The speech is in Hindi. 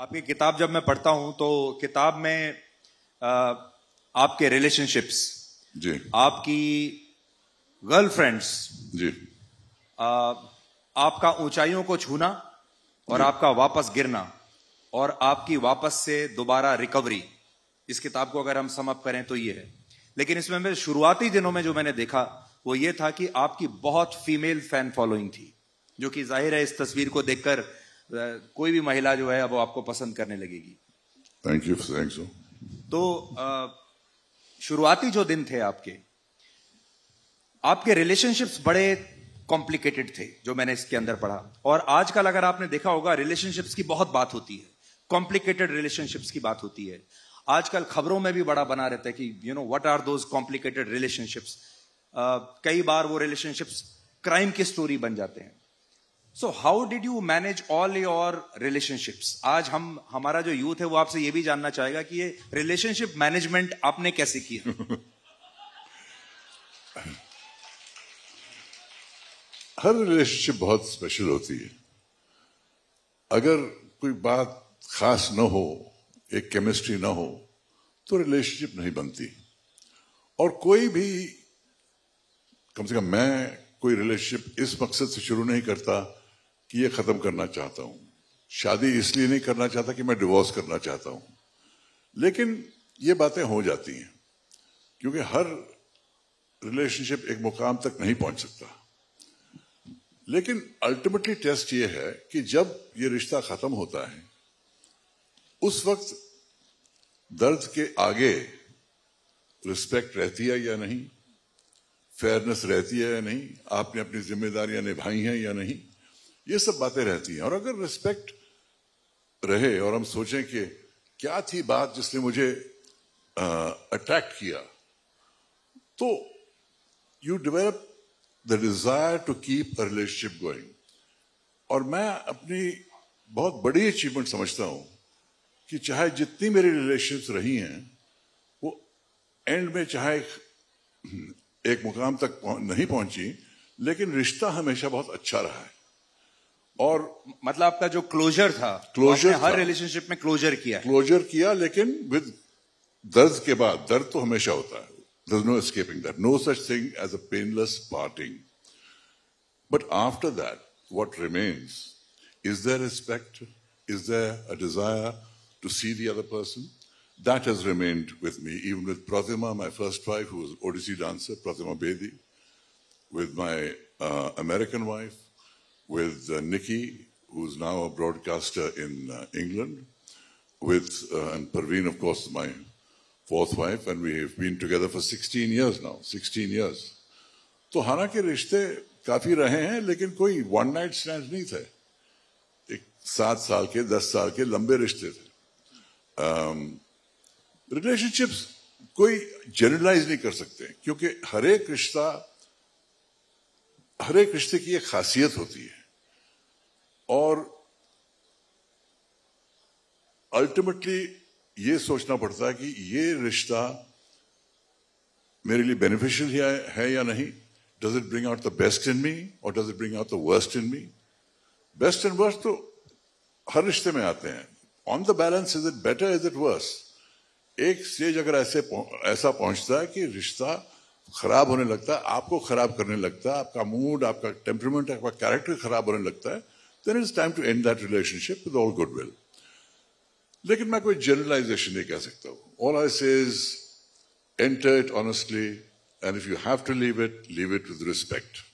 आपकी किताब जब मैं पढ़ता हूं तो किताब में आ, आपके रिलेशनशिप्स जी आपकी गर्लफ्रेंड्स जी आ, आपका ऊंचाइयों को छूना और आपका वापस गिरना और आपकी वापस से दोबारा रिकवरी इस किताब को अगर हम समअप करें तो ये है लेकिन इसमें मैं शुरुआती दिनों में जो मैंने देखा वो ये था कि आपकी बहुत फीमेल फैन फॉलोइंग थी जो कि जाहिर है इस तस्वीर को देखकर कोई भी महिला जो है वो आपको पसंद करने लगेगी थैंक यू थैंक यू तो शुरुआती जो दिन थे आपके आपके रिलेशनशिप्स बड़े कॉम्प्लिकेटेड थे जो मैंने इसके अंदर पढ़ा और आजकल अगर आपने देखा होगा रिलेशनशिप्स की बहुत बात होती है कॉम्प्लिकेटेड रिलेशनशिप्स की बात होती है आजकल खबरों में भी बड़ा बना रहता है कि you know what are those complicated relationships कई बार वो रिलेशनशिप्स क्राइम की स्टोरी बन जाते हैं so how did you manage all your relationships आज हम हमारा जो यूथ है वो आपसे ये भी जानना चाहेगा कि ये रिलेशनशिप मैनेजमेंट आपने कैसे किया हर रिलेशनशिप बहुत स्पेशल होती है अगर कोई बात खास ना हो एक केमिस्ट्री ना हो तो रिलेशनशिप नहीं बनती और कोई भी कम से कम मैं कोई रिलेशनशिप इस मकसद से शुरू नहीं करता कि ये खत्म करना चाहता हूं शादी इसलिए नहीं करना चाहता कि मैं डिवोर्स करना चाहता हूं लेकिन ये बातें हो जाती हैं क्योंकि हर रिलेशनशिप एक मुकाम तक नहीं पहुंच सकता लेकिन अल्टीमेटली टेस्ट ये है कि जब ये रिश्ता खत्म होता है उस वक्त दर्द के आगे रिस्पेक्ट रहती है या नहीं फेयरनेस रहती है या नहीं आपने अपनी जिम्मेदारियां निभाई हैं या नहीं ये सब बातें रहती हैं और अगर रिस्पेक्ट रहे और हम सोचें कि क्या थी बात जिसने मुझे अट्रैक्ट किया तो you develop the desire to keep a relationship going और मैं अपनी बहुत बड़ी अचीवमेंट समझता हूं कि चाहे जितनी मेरी रिलेशनशिप्स रही हैं वो एंड में चाहे एक मुकाम तक नहीं पहुंची लेकिन रिश्ता हमेशा बहुत अच्छा रहा है और मतलब आपका जो क्लोजर था क्लोजर हर रिलेशनशिप में क्लोजर किया क्लोजर किया लेकिन विद दर्द के बाद दर्द तो हमेशा होता है दर्ज नो स्केपिंग दर्द no such thing as a painless parting but after that what remains is the respect is the desire to see the other person that has remained with me even with Pratima my first wife who Odissi dancer Pratima Bedi with my American wife with uh, Nikki, who's now a broadcaster in uh, England, with uh, and Parveen, of course, my fourth wife, and we have been together for 16 years now, 16 years. तो हालांकि रिश्ते काफी रहे हैं लेकिन कोई वन नाइट स्टैंड नहीं थे एक सात साल के दस साल के लंबे रिश्ते थे रिलेशनशिप्स um, कोई जनरलाइज नहीं कर सकते क्योंकि हरेक रिश्ता हरेक रिश्ते की एक खासियत होती है अल्टीमेटली ये सोचना पड़ता है कि ये रिश्ता मेरे लिए बेनिफिशियल है, या नहीं does it bring out the best in me और does it bring out the worst in me best and worst तो हर रिश्ते में आते हैं on the balance is it better is it worse एक स्टेज अगर ऐसे ऐसा पहुंचता है कि रिश्ता खराब होने लगता है आपको खराब करने लगता है आपका मूड आपका टेम्परमेंट आपका कैरेक्टर खराब होने लगता है then it's time to end that relationship with all good will लेकिन मैं कोई जनरलाइजेशन नहीं कह सकता हूं all I says enter it honestly and if you have to leave it leave it with respect